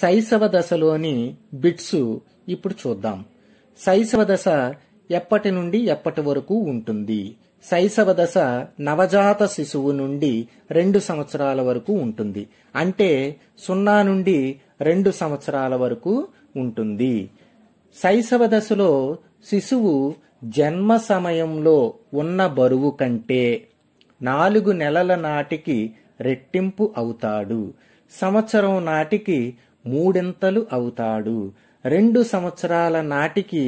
శైశవ దశలోని bits ఇప్పుడు చూద్దాం శైశవ దశ ఎప్పటి నుండి ఎప్పటి వరకు ఉంటుంది శైశవ దశ నవజాత శిశువు నుండి రెండు సంవత్సరాల వరకు ఉంటుంది అంటే సున్నా నుండి రెండు సంవత్సరాల వరకు ఉంటుంది శైశవ దశలో శిశువు జన్మ సమయంలో ఉన్న బరువు కంటే నాలుగు నెలల నాటికి రెట్టింపు అవుతాడు సంవత్సరం నాటికి మూడింతలు అవుతాడు రెండు సంవత్సరాల నాటికి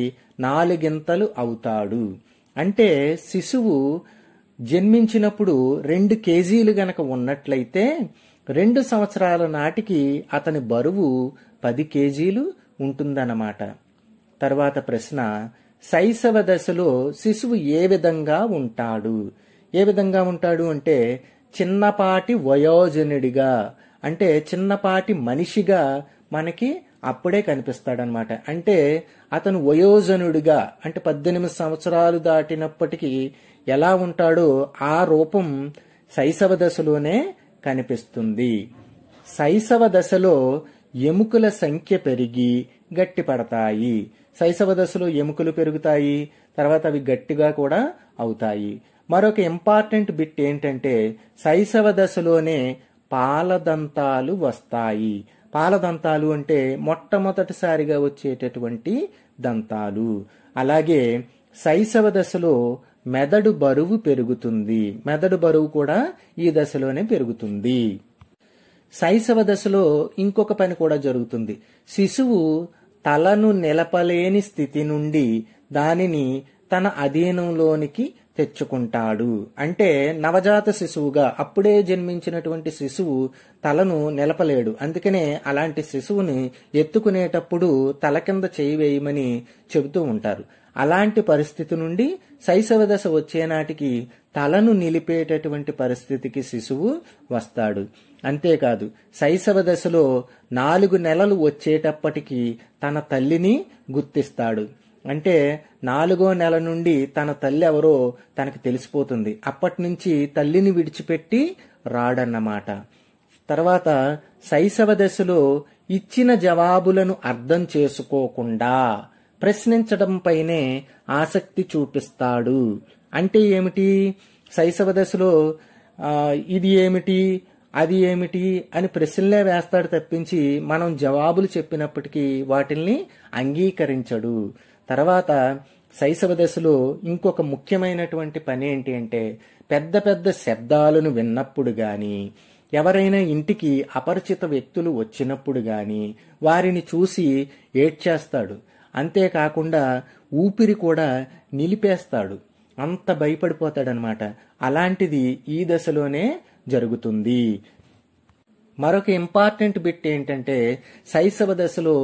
నాలుగింతలు అవుతాడు అంటే శిశువు జన్మించినప్పుడు రెండు కేజీలు గనక ఉన్నట్లయితే రెండు సంవత్సరాల నాటికి అతని బరువు పది కేజీలు ఉంటుందన్నమాట తర్వాత ప్రశ్న శైశవ దశలో శిశువు ఏ విధంగా ఉంటాడు ఏ విధంగా ఉంటాడు అంటే చిన్నపాటి వయోజనుడిగా అంటే చిన్నపాటి మనిషిగా మనకి అప్పుడే కనిపిస్తాడనమాట అంటే అతను వయోజనుడిగా అంటే పద్దెనిమిది సంవత్సరాలు దాటినప్పటికీ ఎలా ఉంటాడో ఆ రూపం శైశవ దశలోనే కనిపిస్తుంది శైశవ దశలో ఎముకల సంఖ్య పెరిగి గట్టి పడతాయి శైశవ దశలో ఎముకలు పెరుగుతాయి తర్వాత అవి గట్టిగా కూడా అవుతాయి మరొక ఇంపార్టెంట్ బిట్ ఏంటంటే శైశవ దశలోనే పాలదంతాలు వస్తాయి పాలదంతాలు అంటే మొట్టమొదటిసారిగా వచ్చేటటువంటి దంతాలు అలాగే శైశవ దశలో మెదడు బరువు పెరుగుతుంది మెదడు బరువు కూడా ఈ దశలోనే పెరుగుతుంది శైశవ దశలో ఇంకొక పని కూడా జరుగుతుంది శిశువు తలను నిలపలేని స్థితి నుండి దానిని తన అధీనంలోనికి తెచ్చుకుంటాడు అంటే నవజాత శిశువుగా అప్పుడే జన్మించినటువంటి శిశువు తలను నిలపలేడు అందుకనే అలాంటి శిశువుని ఎత్తుకునేటప్పుడు తల కింద చేయి వేయమని చెబుతూ ఉంటారు అలాంటి పరిస్థితి నుండి శైశవ దశ వచ్చేనాటికి తలను నిలిపేటటువంటి పరిస్థితికి శిశువు వస్తాడు అంతేకాదు శైశవ దశలో నాలుగు నెలలు వచ్చేటప్పటికి తన తల్లిని గుర్తిస్తాడు అంటే నాలుగో నెల నుండి తన తల్లి ఎవరో తనకు తెలిసిపోతుంది అప్పటి నుంచి తల్లిని విడిచిపెట్టి రాడన్నమాట తర్వాత శైశవ దశలో ఇచ్చిన జవాబులను అర్థం చేసుకోకుండా ప్రశ్నించడంపైనే ఆసక్తి చూపిస్తాడు అంటే ఏమిటి శైశవ దశలో ఇది ఏమిటి అది ఏమిటి అని ప్రశ్నలే వేస్తాడు తప్పించి మనం జవాబులు చెప్పినప్పటికీ వాటిల్ని అంగీకరించడు తర్వాత శైశవ దశలో ఇంకొక ముఖ్యమైనటువంటి పని ఏంటి అంటే పెద్ద పెద్ద శబ్దాలను విన్నప్పుడు కానీ ఎవరైనా ఇంటికి అపరిచిత వ్యక్తులు వచ్చినప్పుడు కానీ వారిని చూసి ఏడ్చేస్తాడు అంతేకాకుండా ఊపిరి కూడా నిలిపేస్తాడు అంత భయపడిపోతాడనమాట అలాంటిది ఈ దశలోనే జరుగుతుంది మరొక ఇంపార్టెంట్ బిట్ ఏంటంటే శైశవ దశలో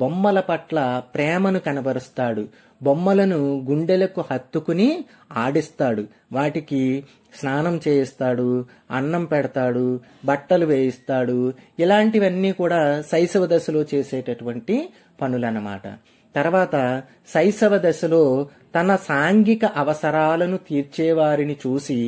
బొమ్మల పట్ల ప్రేమను కనబరుస్తాడు బొమ్మలను గుండెలకు హత్తుకుని ఆడిస్తాడు వాటికి స్నానం చేయిస్తాడు అన్నం పెడతాడు బట్టలు వేయిస్తాడు ఇలాంటివన్నీ కూడా శైశవ దశలో చేసేటటువంటి పనులన్నమాట తర్వాత శైశవ దశలో తన సాంఘిక అవసరాలను తీర్చేవారిని చూసి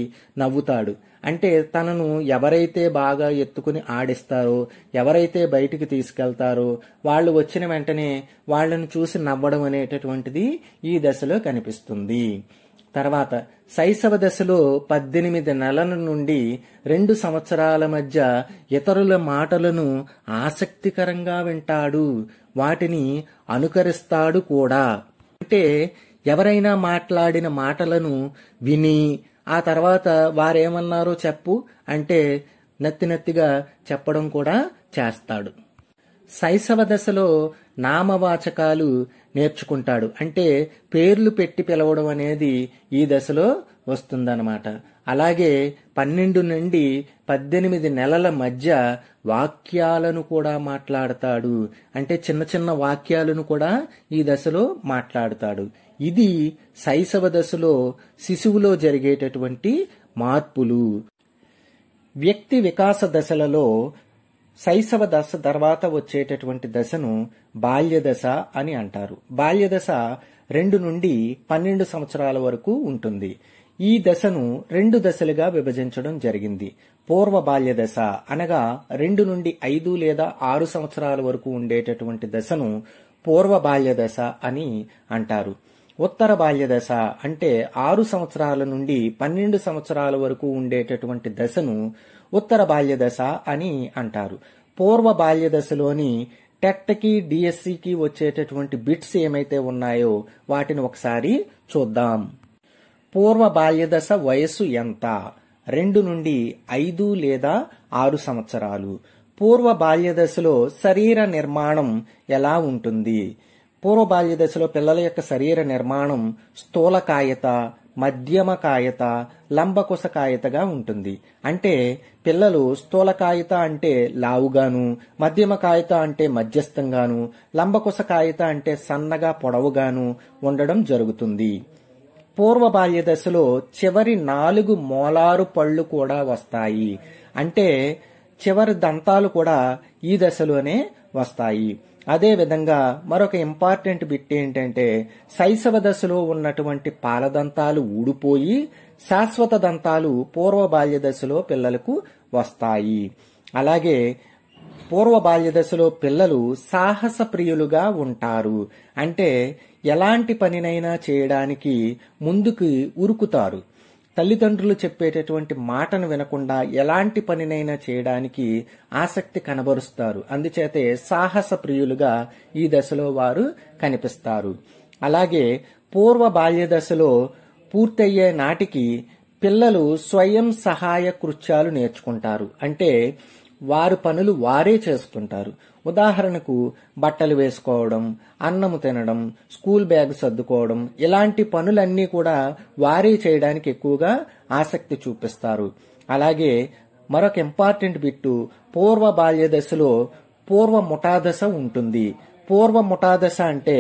నవ్వుతాడు అంటే తనను ఎవరైతే బాగా ఎత్తుకుని ఆడిస్తారో ఎవరైతే బయటికి తీసుకెళ్తారో వాళ్ళు వచ్చిన వెంటనే వాళ్ళను చూసి నవ్వడం అనేటటువంటిది ఈ దశలో కనిపిస్తుంది తర్వాత శైశవ దశలో పద్దెనిమిది నెలల నుండి రెండు సంవత్సరాల మధ్య ఇతరుల మాటలను ఆసక్తికరంగా వింటాడు వాటిని అనుకరిస్తాడు కూడా అంటే ఎవరైనా మాట్లాడిన మాటలను విని ఆ తర్వాత వారేమన్నారో చెప్పు అంటే నత్తి నత్తిగా చెప్పడం కూడా చేస్తాడు శైశవ దశలో నామవాచకాలు నేర్చుకుంటాడు అంటే పేర్లు పెట్టి పిలవడం అనేది ఈ దశలో వస్తుందన్నమాట అలాగే పన్నెండు నుండి పద్దెనిమిది నెలల మధ్య వాక్యాలను కూడా మాట్లాడతాడు అంటే చిన్న చిన్న వాక్యాలను కూడా ఈ దశలో మాట్లాడతాడు ఇది శైశవ దశలో శిశువులో జరిగేటటువంటి మార్పులు వ్యక్తి వికాస దశలలో శైశవ దశ తర్వాత వచ్చేటటువంటి దశను బాల్యదశ అని అంటారు బాల్యదశ రెండు నుండి పన్నెండు సంవత్సరాల వరకు ఉంటుంది ఈ దశను రెండు దశలుగా విభజించడం జరిగింది పూర్వ బాల్య దశ అనగా రెండు నుండి ఐదు లేదా ఆరు సంవత్సరాల వరకు ఉండేటటువంటి దశను పూర్వ బాల్య దశ అని అంటారు ఉత్తర బాల్య దశ అంటే ఆరు సంవత్సరాల నుండి పన్నెండు సంవత్సరాల వరకు ఉండేటటువంటి దశను ఉత్తర బాల్యదశ అని అంటారు పూర్వ బాల్యదశలోని టెట్కి డిఎస్సికి వచ్చేటటువంటి బిట్స్ ఏమైతే ఉన్నాయో వాటిని ఒకసారి చూద్దాం పూర్వ బాల్యదశ వయస్సు ఎంత రెండు నుండి ఐదు లేదా ఆరు సంవత్సరాలు పూర్వ బాల్యదశలో శరీర నిర్మాణం ఎలా ఉంటుంది పూర్వ బాల్యదశలో పిల్లల యొక్క శరీర నిర్మాణం స్థూలకాయత మధ్యమ కాయత లంబకుశ ఉంటుంది అంటే పిల్లలు స్థూల కాగిత అంటే లావుగాను మధ్యమ కాగిత అంటే మధ్యస్థంగాను లంబకుస కాగిత అంటే సన్నగా పొడవుగాను ఉండడం జరుగుతుంది పూర్వ బాల్య దశలో చివరి నాలుగు మోలారు పళ్ళు కూడా వస్తాయి అంటే చివరి దంతాలు కూడా ఈ దశలోనే వస్తాయి అదేవిధంగా మరొక ఇంపార్టెంట్ బిట్ ఏంటంటే శైశవ దశలో ఉన్నటువంటి పాలదంతాలు ఊడిపోయి శాశ్వత దంతాలు పూర్వ బాల్య దశలో పిల్లలకు వస్తాయి అలాగే పూర్వ బాల్య దశలో పిల్లలు సాహస ప్రియులుగా ఉంటారు అంటే ఎలాంటి పనినైనా చేయడానికి ముందుకు ఉరుకుతారు తల్లిదండ్రులు చెప్పేటటువంటి మాటను వినకుండా ఎలాంటి పనినైనా చేయడానికి ఆసక్తి కనబరుస్తారు అందుచేతే సాహస ప్రియులుగా ఈ దశలో వారు కనిపిస్తారు అలాగే పూర్వ బాల్య దశలో పూర్తయ్యే నాటికి పిల్లలు స్వయం సహాయ కృత్యాలు నేర్చుకుంటారు అంటే వారు పనులు వారే చేసుకుంటారు ఉదాహరణకు బట్టలు వేసుకోవడం అన్నము తినడం స్కూల్ బ్యాగ్ సర్దుకోవడం ఇలాంటి పనులన్నీ కూడా వారే చేయడానికి ఎక్కువగా ఆసక్తి చూపిస్తారు అలాగే మరొక ఇంపార్టెంట్ బిట్టు పూర్వ బాల్య దశలో పూర్వ ముఠాదశ ఉంటుంది పూర్వ ముఠాదశ అంటే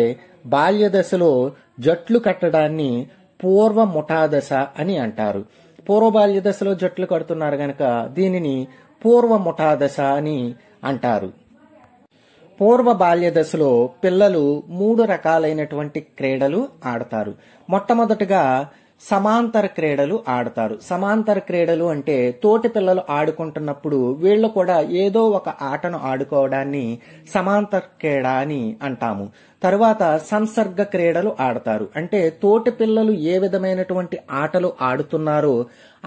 బాల్య దశలో జట్లు కట్టడాన్ని పూర్వ ముఠాదశ అని అంటారు పూర్వ బాల్య దశలో జట్లు కడుతున్నారు గనక దీనిని పూర్వ ముఠాదశ అని అంటారు పూర్వ బాల్య దశలో పిల్లలు మూడు రకాలైనటువంటి క్రీడలు ఆడతారు మొట్టమొదటగా సమాంతర క్రీడలు ఆడతారు సమాంతర క్రీడలు అంటే తోటి పిల్లలు ఆడుకుంటున్నప్పుడు వీళ్ళు కూడా ఏదో ఒక ఆటను ఆడుకోవడాన్ని సమాంతర క్రీడ అని అంటాము తరువాత సంసర్గ క్రీడలు ఆడతారు అంటే తోటి పిల్లలు ఏ విధమైనటువంటి ఆటలు ఆడుతున్నారో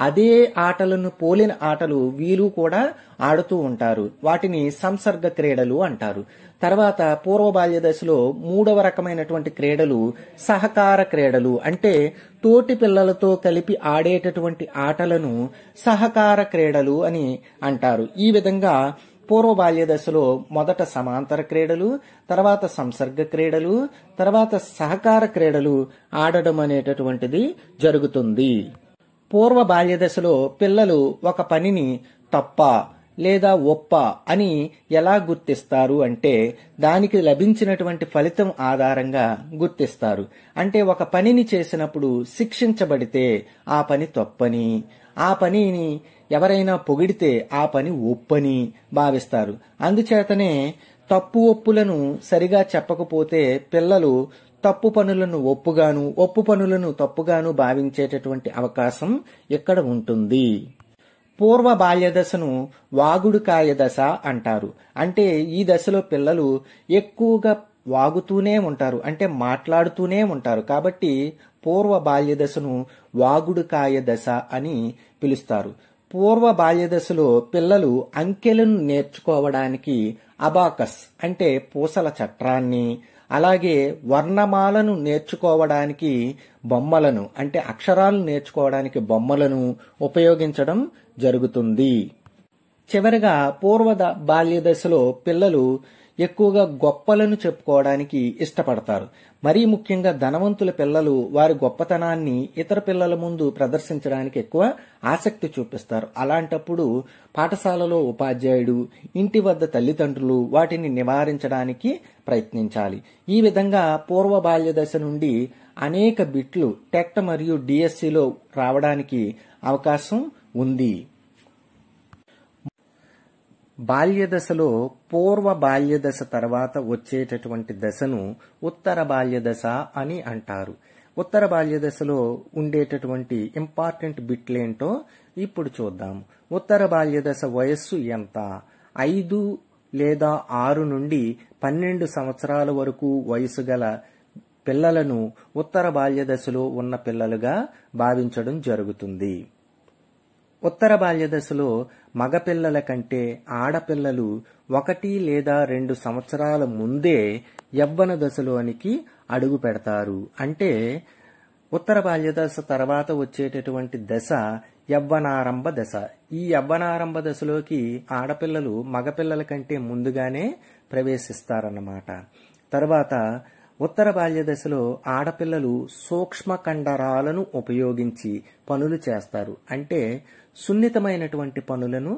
అదే ఆటలను పోలిన ఆటలు వీళ్ళు కూడా ఆడుతూ ఉంటారు వాటిని సంసర్గ క్రీడలు అంటారు తర్వాత పూర్వ బాల్య దశలో మూడవ రకమైనటువంటి క్రీడలు సహకార క్రీడలు అంటే తోటి పిల్లలతో కలిపి ఆడేటటువంటి ఆటలను సహకార క్రీడలు అని అంటారు ఈ విధంగా పూర్వ బాల్య దశలో మొదట సమాంతర క్రీడలు తర్వాత సంసర్గ క్రీడలు తర్వాత సహకార క్రీడలు ఆడడం అనేటటువంటిది జరుగుతుంది పూర్వ బాల్య దశలో పిల్లలు ఒక పనిని తప్ప లేదా ఒప్ప అని ఎలా గుర్తిస్తారు అంటే దానికి లభించినటువంటి ఫలితం ఆధారంగా గుర్తిస్తారు అంటే ఒక పనిని చేసినప్పుడు శిక్షించబడితే ఆ పని తప్పని ఆ పనిని ఎవరైనా పొగిడితే ఆ పని ఒప్పని భావిస్తారు అందుచేతనే తప్పు ఒప్పులను సరిగా చెప్పకపోతే పిల్లలు తప్పు పనులను ఒప్పుగాను ఒప్పు పనులను తప్పుగాను భావించేటటువంటి అవకాశం ఇక్కడ ఉంటుంది పూర్వ బాల్య దశను వాగుడుకాయ దశ అంటారు అంటే ఈ దశలో పిల్లలు ఎక్కువగా వాగుతూనే ఉంటారు అంటే మాట్లాడుతూనే ఉంటారు కాబట్టి పూర్వ బాల్య దశను వాగుడుకాయ దశ అని పిలుస్తారు పూర్వ బాల్య దశలో పిల్లలు అంకెలను నేర్చుకోవడానికి అబాకస్ అంటే పూసల చట్రాన్ని అలాగే వర్ణమాలను నేర్చుకోవడానికి బొమ్మలను అంటే అక్షరాలు నేర్చుకోవడానికి బొమ్మలను ఉపయోగించడం జరుగుతుంది చివరిగా పూర్వ బాల్య దశలో పిల్లలు ఎక్కువగా గొప్పలను చెప్పుకోవడానికి ఇష్టపడతారు మరీ ముఖ్యంగా ధనవంతుల పిల్లలు వారి గొప్పతనాన్ని ఇతర పిల్లల ముందు ప్రదర్శించడానికి ఎక్కువ ఆసక్తి చూపిస్తారు అలాంటప్పుడు పాఠశాలలో ఉపాధ్యాయుడు ఇంటి వద్ద తల్లిదండ్రులు వాటిని నివారించడానికి ప్రయత్నించాలి ఈ విధంగా పూర్వ బాల్య దశ నుండి అనేక బిట్లు టెక్ట్ మరియు డిఎస్సిలో రావడానికి అవకాశం ఉంది బాల్యదశలో పూర్వ బాల్యదశ తర్వాత వచ్చేటటువంటి దశను ఉత్తర బాల్యదశ అని అంటారు ఉత్తర బాల్యదశలో ఉండేటటువంటి ఇంపార్టెంట్ బిట్లేంటో ఇప్పుడు చూద్దాం ఉత్తర బాల్యదశ వయస్సు ఎంత ఐదు లేదా ఆరు నుండి పన్నెండు సంవత్సరాల వరకు వయసు గల పిల్లలను ఉత్తర బాల్యదశలో ఉన్న పిల్లలుగా భావించడం జరుగుతుంది ఉత్తర బాల్యదశలో మగపిల్లల కంటే ఆడపిల్లలు ఒకటి లేదా రెండు సంవత్సరాల ముందే యవ్వన దశలోనికి అడుగు పెడతారు అంటే ఉత్తర బాల్యదశ తర్వాత వచ్చేటటువంటి దశ యవ్వనారంభ దశ ఈ యవ్వనారంభ దశలోకి ఆడపిల్లలు మగపిల్లల కంటే ముందుగానే ప్రవేశిస్తారన్నమాట తర్వాత ఉత్తర బాల్య దశలో ఆడపిల్లలు సూక్ష్మ కండరాలను ఉపయోగించి పనులు చేస్తారు అంటే సున్నితమైనటువంటి పనులను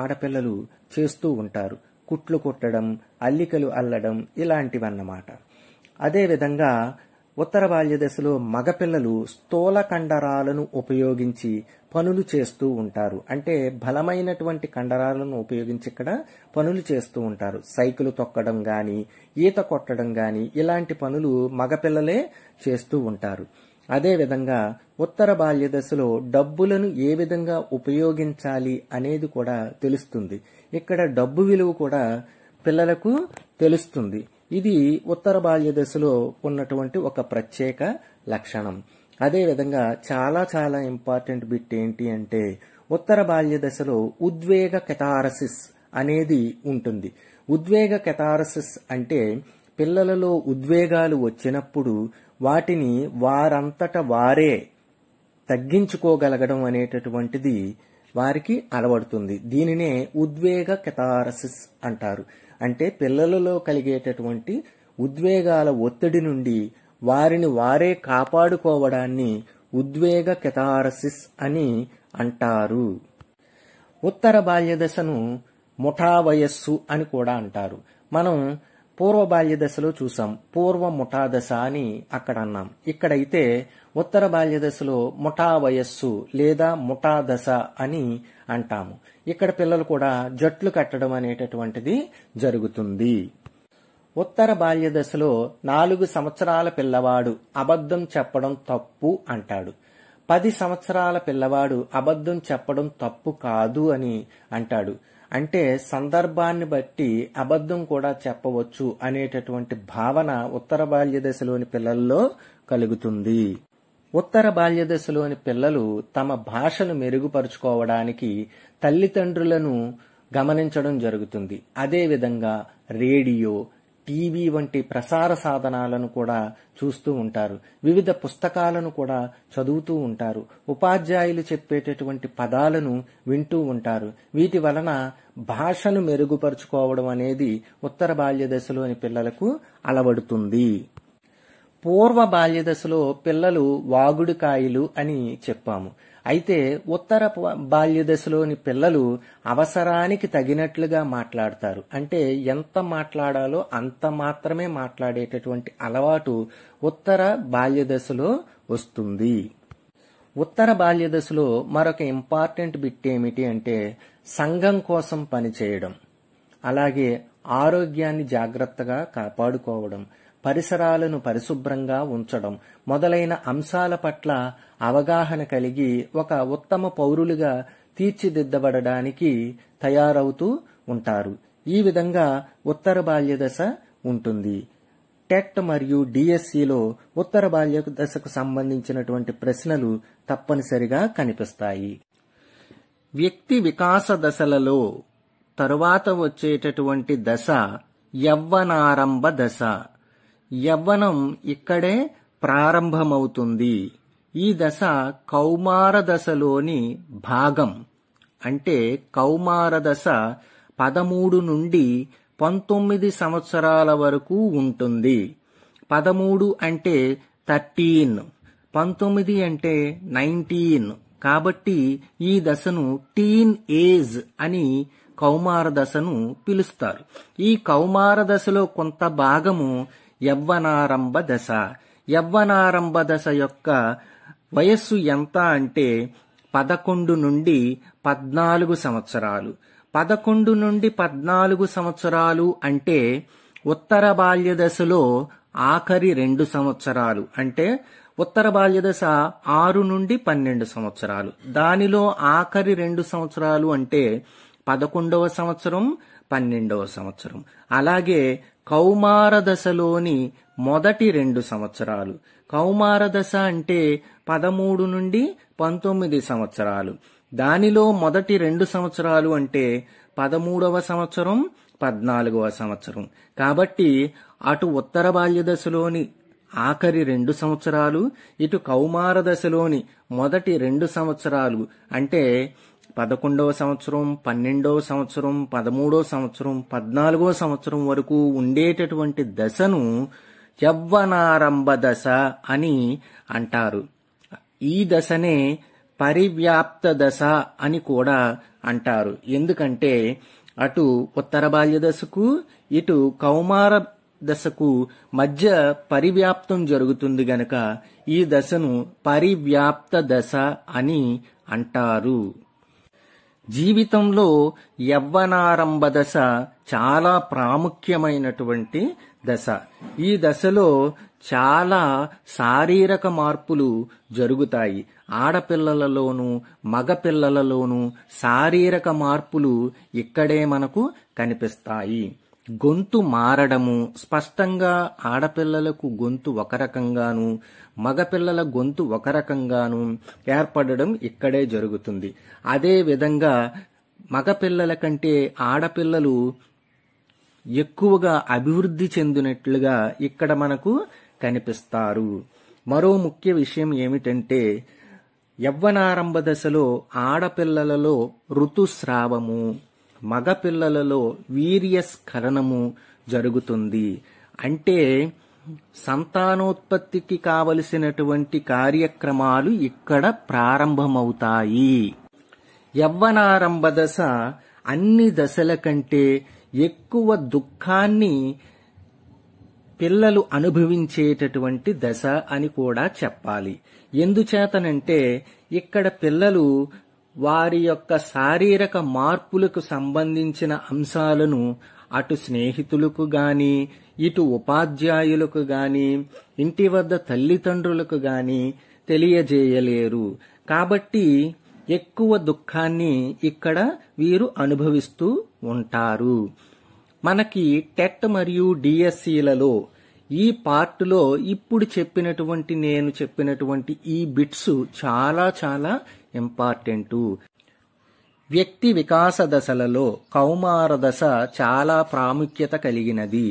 ఆడపిల్లలు చేస్తూ ఉంటారు కుట్లు కుట్టడం అల్లికలు అల్లడం ఇలాంటివన్నమాట అదేవిధంగా ఉత్తర బాల్య దశలో మగపిల్లలు స్థూల కండరాలను ఉపయోగించి పనులు చేస్తూ ఉంటారు అంటే బలమైనటువంటి కండరాలను ఉపయోగించి ఇక్కడ పనులు చేస్తూ ఉంటారు సైకిల్ తొక్కడం కానీ ఈత కొట్టడం కానీ ఇలాంటి పనులు మగపిల్లలే చేస్తూ ఉంటారు అదేవిధంగా ఉత్తర బాల్య దశలో డబ్బులను ఏ విధంగా ఉపయోగించాలి అనేది కూడా తెలుస్తుంది ఇక్కడ డబ్బు విలువ కూడా పిల్లలకు తెలుస్తుంది ఇది ఉత్తర బాల్య దశలో ఉన్నటువంటి ఒక ప్రత్యేక లక్షణం అదేవిధంగా చాలా చాలా ఇంపార్టెంట్ బిట్ ఏంటి అంటే ఉత్తర బాల్య దశలో ఉద్వేగ కెటారసిస్ అనేది ఉంటుంది ఉద్వేగ కెటారసిస్ అంటే పిల్లలలో ఉద్వేగాలు వచ్చినప్పుడు వాటిని వారంతట వారే తగ్గించుకోగలగడం అనేటటువంటిది వారికి అలవడుతుంది దీనినే ఉద్వేగ కెథారసిస్ అంటారు అంటే పిల్లలలో కలిగేటటువంటి ఉద్వేగాల ఒత్తిడి నుండి వారిని వారే కాపాడుకోవడాన్ని ఉద్వేగ కెథారసిస్ అని అంటారు ఉత్తర బాల్య దశను ముఠా వయస్సు అని కూడా అంటారు మనం పూర్వ బాల్య దశలో చూసాం పూర్వ ముఠా దశ అని అక్కడ అన్నాం ఇక్కడైతే ఉత్తర బాల్య దశలో ముఠా వయస్సు లేదా ముఠా దశ అని అంటాము ఇక్కడ పిల్లలు కూడా జట్లు కట్టడం అనేటటువంటిది జరుగుతుంది ఉత్తర బాల్య దశలో నాలుగు సంవత్సరాల పిల్లవాడు అబద్ధం చెప్పడం తప్పు అంటాడు పది సంవత్సరాల పిల్లవాడు అబద్ధం చెప్పడం తప్పు కాదు అని అంటాడు అంటే సందర్భాన్ని బట్టి అబద్ధం కూడా చెప్పవచ్చు అనేటటువంటి భావన ఉత్తర బాల్య దశలోని పిల్లల్లో కలుగుతుంది ఉత్తర బాల్య దశలోని పిల్లలు తమ భాషను మెరుగుపరుచుకోవడానికి తల్లిదండ్రులను గమనించడం జరుగుతుంది అదేవిధంగా రేడియో టీవీ వంటి ప్రసార సాధనాలను కూడా చూస్తూ ఉంటారు వివిధ పుస్తకాలను కూడా చదువుతూ ఉంటారు ఉపాధ్యాయులు చెప్పేటటువంటి పదాలను వింటూ ఉంటారు వీటి వలన భాషను మెరుగుపరుచుకోవడం అనేది ఉత్తర బాల్య దశలోని పిల్లలకు అలవడుతుంది పూర్వ బాల్య దశలో పిల్లలు వాగుడుకాయలు అని చెప్పాము అయితే ఉత్తర బాల్య దశలోని పిల్లలు అవసరానికి తగినట్లుగా మాట్లాడతారు అంటే ఎంత మాట్లాడాలో అంత మాత్రమే మాట్లాడేటటువంటి అలవాటు ఉత్తర బాల్య దశలో వస్తుంది ఉత్తర బాల్య దశలో మరొక ఇంపార్టెంట్ బిట్ ఏమిటి అంటే సంఘం కోసం పనిచేయడం అలాగే ఆరోగ్యాన్ని జాగ్రత్తగా కాపాడుకోవడం పరిసరాలను పరిశుభ్రంగా ఉంచడం మొదలైన అంశాల పట్ల అవగాహన కలిగి ఒక ఉత్తమ పౌరులుగా తీర్చిదిద్దబడడానికి తయారవుతూ ఉంటారు ఈ విధంగా ఉత్తర బాల్య దశ ఉంటుంది టెట్ మరియు డిఎస్సిలో ఉత్తర బాల్య దశకు సంబంధించినటువంటి ప్రశ్నలు తప్పనిసరిగా కనిపిస్తాయి వ్యక్తి వికాస దశలలో తరువాత వచ్చేటటువంటి దశ యవ్వనారంభ దశ యవ్వనం ఇక్కడే ప్రారంభమవుతుంది ఈ దశ కౌమార దశలోని భాగం అంటే కౌమార దశ పదమూడు నుండి పంతొమ్మిది సంవత్సరాల వరకు ఉంటుంది పదమూడు అంటే థర్టీన్ పంతొమ్మిది అంటే నైన్టీన్ కాబట్టి ఈ దశను టీన్ ఏజ్ అని కౌమార దశను పిలుస్తారు ఈ కౌమార దశలో కొంత భాగము యవ్వనారంభ దశ యవ్వనారంభ దశ యొక్క వయస్సు ఎంత అంటే పదకొండు నుండి పద్నాలుగు సంవత్సరాలు పదకొండు నుండి పద్నాలుగు సంవత్సరాలు అంటే ఉత్తర బాల్య దశలో ఆఖరి రెండు సంవత్సరాలు అంటే ఉత్తర బాల్య దశ ఆరు నుండి పన్నెండు సంవత్సరాలు దానిలో ఆఖరి రెండు సంవత్సరాలు అంటే పదకొండవ సంవత్సరం పన్నెండవ సంవత్సరం అలాగే కౌమార దశలోని మొదటి రెండు సంవత్సరాలు కౌమార దశ అంటే పదమూడు నుండి పంతొమ్మిది సంవత్సరాలు దానిలో మొదటి రెండు సంవత్సరాలు అంటే పదమూడవ సంవత్సరం పద్నాలుగవ సంవత్సరం కాబట్టి అటు ఉత్తర బాల్య దశలోని ఆఖరి రెండు సంవత్సరాలు ఇటు కౌమార దశలోని మొదటి రెండు సంవత్సరాలు అంటే పదకొండవ సంవత్సరం పన్నెండవ సంవత్సరం పదమూడవ సంవత్సరం పద్నాలుగో సంవత్సరం వరకు ఉండేటటువంటి దశను యవ్వనారంభ దశ అని అంటారు ఈ దశనే పరివ్యాప్త దశ అని కూడా అంటారు ఎందుకంటే అటు ఉత్తర బాల్య దశకు ఇటు కౌమార దశకు మధ్య పరివ్యాప్తం జరుగుతుంది గనక ఈ దశను పరివ్యాప్త దశ అని అంటారు జీవితంలో యవ్వనారంభ దశ చాలా ప్రాముఖ్యమైనటువంటి దశ ఈ దశలో చాలా శారీరక మార్పులు జరుగుతాయి ఆడపిల్లలలోనూ మగపిల్లలలోనూ శారీరక మార్పులు ఇక్కడే మనకు కనిపిస్తాయి గొంతు మారడము స్పష్టంగా ఆడపిల్లలకు గొంతు ఒక రకంగాను మగపిల్లల గొంతు ఒక రకంగాను ఏర్పడడం ఇక్కడే జరుగుతుంది అదే విధంగా మగపిల్లల కంటే ఆడపిల్లలు ఎక్కువగా అభివృద్ధి చెందినట్లుగా ఇక్కడ మనకు కనిపిస్తారు మరో ముఖ్య విషయం ఏమిటంటే యవ్వనారంభ దశలో ఆడపిల్లలలో ఋతుస్రావము మగపిల్లలలో వీర్యస్ఖలనము జరుగుతుంది అంటే సంతానోత్పత్తికి కావలసినటువంటి కార్యక్రమాలు ఇక్కడ ప్రారంభమవుతాయి యవ్వనారంభ దశ అన్ని దశల కంటే ఎక్కువ దుఃఖాన్ని పిల్లలు అనుభవించేటటువంటి దశ అని కూడా చెప్పాలి ఎందుచేతనంటే ఇక్కడ పిల్లలు వారి యొక్క శారీరక మార్పులకు సంబంధించిన అంశాలను అటు స్నేహితులకు గాని ఇటు ఉపాధ్యాయులకు గాని ఇంటి వద్ద తల్లిదండ్రులకు గాని తెలియజేయలేరు కాబట్టి ఎక్కువ దుఃఖాన్ని ఇక్కడ వీరు అనుభవిస్తూ ఉంటారు మనకి టెట్ మరియు డిఎస్సిలలో ఈ పార్ట్లో ఇప్పుడు చెప్పినటువంటి నేను చెప్పినటువంటి ఈ బిట్స్ చాలా చాలా ఇంపార్టెంటు వ్యక్తి వికాస దశలలో కౌమార దశ చాలా ప్రాముఖ్యత కలిగినది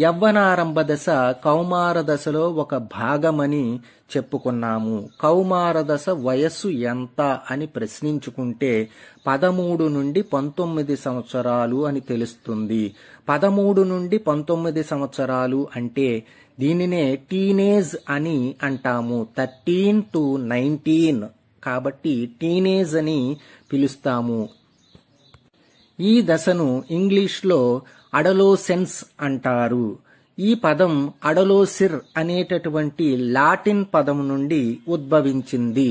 యవ్వనారంభ దశ కౌమార దశలో ఒక భాగమని చెప్పుకున్నాము కౌమార దశ వయస్సు ఎంత అని ప్రశ్నించుకుంటే పదమూడు నుండి పంతొమ్మిది సంవత్సరాలు అని తెలుస్తుంది పదమూడు నుండి పంతొమ్మిది సంవత్సరాలు అంటే దీనినే టీనేజ్ అని అంటాము థర్టీన్ టు నైన్టీన్ కాబట్టి టీనేజ్ అని పిలుస్తాము ఈ దశను ఇంగ్లీష్లో అడలోసెన్స్ అంటారు ఈ పదం అడలోసిర్ అనేటటువంటి లాటిన్ పదం నుండి ఉద్భవించింది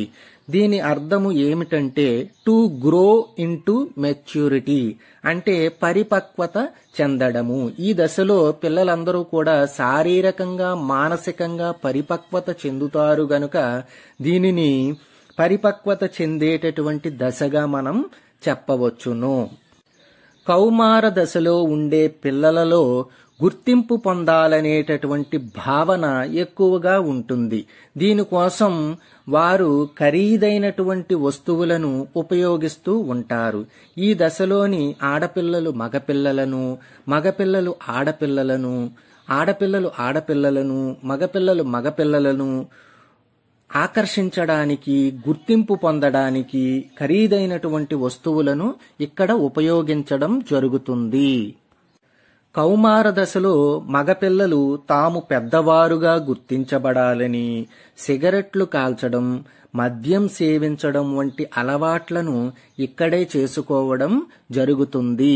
దీని అర్థము ఏమిటంటే టు గ్రో టు మెచ్యూరిటీ అంటే పరిపక్వత చెందడము ఈ దశలో పిల్లలందరూ కూడా శారీరకంగా మానసికంగా పరిపక్వత చెందుతారు గనుక దీనిని పరిపక్వత చెందేటటువంటి దశగా మనం చెప్పవచ్చును కౌమార దశలో ఉండే పిల్లలలో గుర్తింపు పొందాలనేటటువంటి భావన ఎక్కువగా ఉంటుంది దీనికోసం వారు ఖరీదైనటువంటి వస్తువులను ఉపయోగిస్తూ ఉంటారు ఈ దశలోని ఆడపిల్లలు మగపిల్లలను మగపిల్లలు ఆడపిల్లలను ఆడపిల్లలు ఆడపిల్లలను మగపిల్లలు మగపిల్లలను ఆకర్షించడానికి గుర్తింపు పొందడానికి ఖరీదైనటువంటి వస్తువులను ఇక్కడ ఉపయోగించడం జరుగుతుంది కౌమార దశలో మగపిల్లలు తాము పెద్దవారుగా గుర్తించబడాలని సిగరెట్లు కాల్చడం మద్యం సేవించడం వంటి అలవాట్లను ఇక్కడే చేసుకోవడం జరుగుతుంది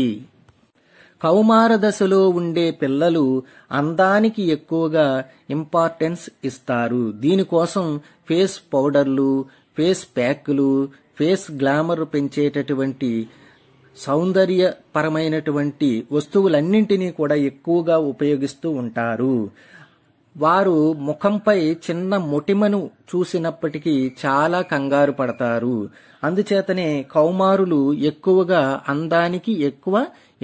కౌమార దశలో ఉండే పిల్లలు అందానికి ఎక్కువగా ఇంపార్టెన్స్ ఇస్తారు దీనికోసం ఫేస్ పౌడర్లు ఫేస్ ప్యాక్లు ఫేస్ గ్లామర్ పెంచేటటువంటి సౌందర్యపరమైనటువంటి వస్తువులన్నింటినీ కూడా ఎక్కువగా ఉపయోగిస్తూ ఉంటారు వారు ముఖంపై చిన్న మొటిమను చూసినప్పటికీ చాలా కంగారు పడతారు అందుచేతనే కౌమారులు ఎక్కువగా అందానికి ఎక్కువ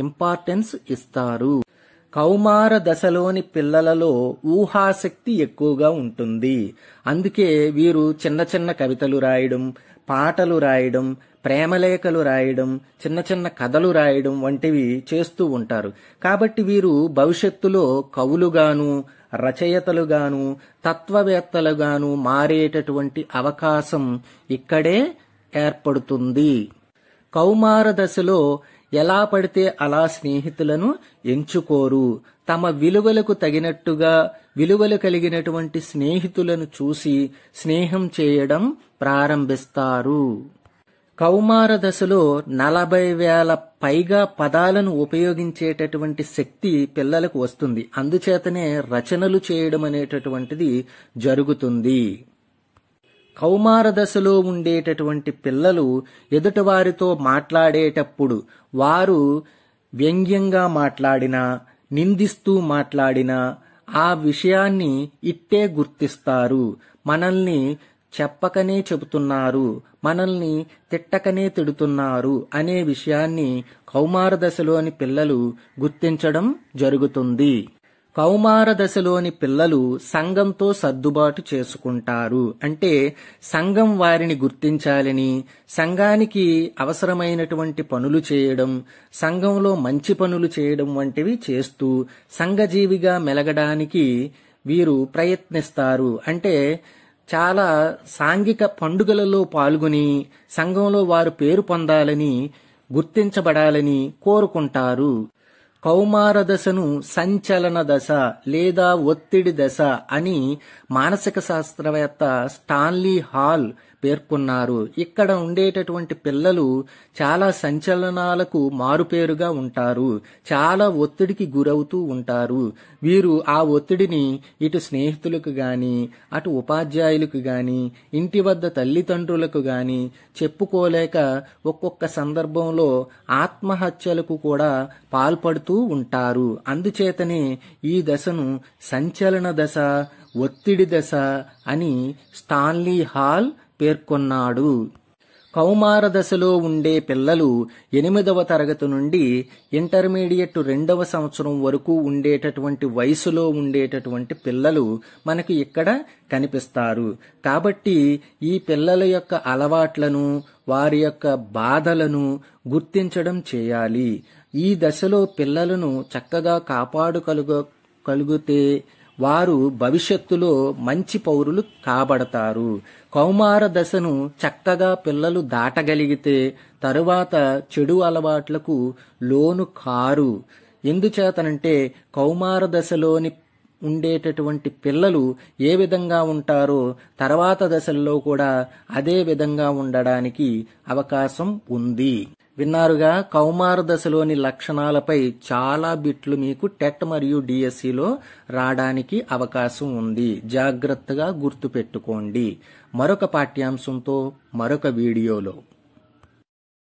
ఇంపార్టెన్స్ ఇస్తారు కౌమార దశలోని పిల్లలలో ఊహాశక్తి ఎక్కువగా ఉంటుంది అందుకే వీరు చిన్న చిన్న కవితలు రాయడం పాటలు రాయడం ప్రేమలేఖలు రాయడం చిన్న చిన్న కథలు రాయడం వంటివి చేస్తూ ఉంటారు కాబట్టి వీరు భవిష్యత్తులో కవులుగాను రచయితలుగాను తత్వవేత్తలుగాను మారేటటువంటి అవకాశం ఇక్కడే ఏర్పడుతుంది కౌమార దశలో ఎలా పడితే అలా స్నేహితులను ఎంచుకోరు తమ విలువలకు తగినట్టుగా విలువలు కలిగినటువంటి స్నేహితులను చూసి స్నేహం చేయడం ప్రారంభిస్తారు కౌమార దశలో నలభై వేల పైగా పదాలను ఉపయోగించేటటువంటి శక్తి పిల్లలకు వస్తుంది అందుచేతనే రచనలు చేయడం అనేటటువంటిది జరుగుతుంది కౌమార దశలో ఉండేటటువంటి పిల్లలు ఎదుటివారితో మాట్లాడేటప్పుడు వారు వ్యంగ్యంగా మాట్లాడినా నిందిస్తూ మాట్లాడినా ఆ విషయాన్ని ఇట్టే గుర్తిస్తారు మనల్ని చెప్పకనే చెబుతున్నారు మనల్ని తిట్టకనే తిడుతున్నారు అనే విషయాన్ని కౌమార దశలోని పిల్లలు గుర్తించడం జరుగుతుంది కౌమార దశలోని పిల్లలు సంఘంతో సర్దుబాటు చేసుకుంటారు అంటే సంఘం వారిని గుర్తించాలని సంఘానికి అవసరమైనటువంటి పనులు చేయడం సంఘంలో మంచి పనులు చేయడం వంటివి చేస్తూ సంఘజీవిగా మెలగడానికి వీరు ప్రయత్నిస్తారు అంటే చాలా సాంఘిక పండుగలలో పాల్గొని సంఘంలో వారు పేరు పొందాలని గుర్తించబడాలని కోరుకుంటారు కౌమార దశను సంచలన దశ లేదా ఒత్తిడి దశ అని మానసిక శాస్త్రవేత్త స్టాన్లీ హాల్ పేర్కొన్నారు ఇక్కడ ఉండేటటువంటి పిల్లలు చాలా సంచలనాలకు మారుపేరుగా ఉంటారు చాలా ఒత్తిడికి గురవుతూ ఉంటారు వీరు ఆ ఒత్తిడిని ఇటు స్నేహితులకు గాని అటు ఉపాధ్యాయులకు గాని ఇంటి వద్ద తల్లిదండ్రులకు గాని చెప్పుకోలేక ఒక్కొక్క సందర్భంలో ఆత్మహత్యలకు కూడా పాల్పడుతూ ఉంటారు అందుచేతనే ఈ దశను సంచలన దశ ఒత్తిడి దశ అని స్టాన్లీ హాల్ పేర్కొన్నాడు కౌమార దశలో ఉండే పిల్లలు ఎనిమిదవ తరగతి నుండి ఇంటర్మీడియట్ రెండవ సంవత్సరం వరకు ఉండేటటువంటి వయసులో ఉండేటటువంటి పిల్లలు మనకు ఇక్కడ కనిపిస్తారు కాబట్టి ఈ పిల్లల యొక్క అలవాట్లను వారి యొక్క బాధలను గుర్తించడం చేయాలి ఈ దశలో పిల్లలను చక్కగా కాపాడుకలుగ కలిగితే వారు భవిష్యత్తులో మంచి పౌరులు కాబడతారు కౌమార దశను చక్కగా పిల్లలు దాటగలిగితే తరువాత చెడు అలవాట్లకు లోను కారు ఎందుచేతనంటే కౌమార దశలోని ఉండేటటువంటి పిల్లలు ఏ విధంగా ఉంటారో తర్వాత దశల్లో కూడా అదే విధంగా ఉండడానికి అవకాశం ఉంది విన్నారుగా కౌమార దశలోని లక్షణాలపై చాలా బిట్లు మీకు టెట్ మరియు డిఎస్సిలో రావడానికి అవకాశం ఉంది జాగ్రత్తగా గుర్తుపెట్టుకోండి మరొక పాఠ్యాంశంతో మరొక వీడియోలో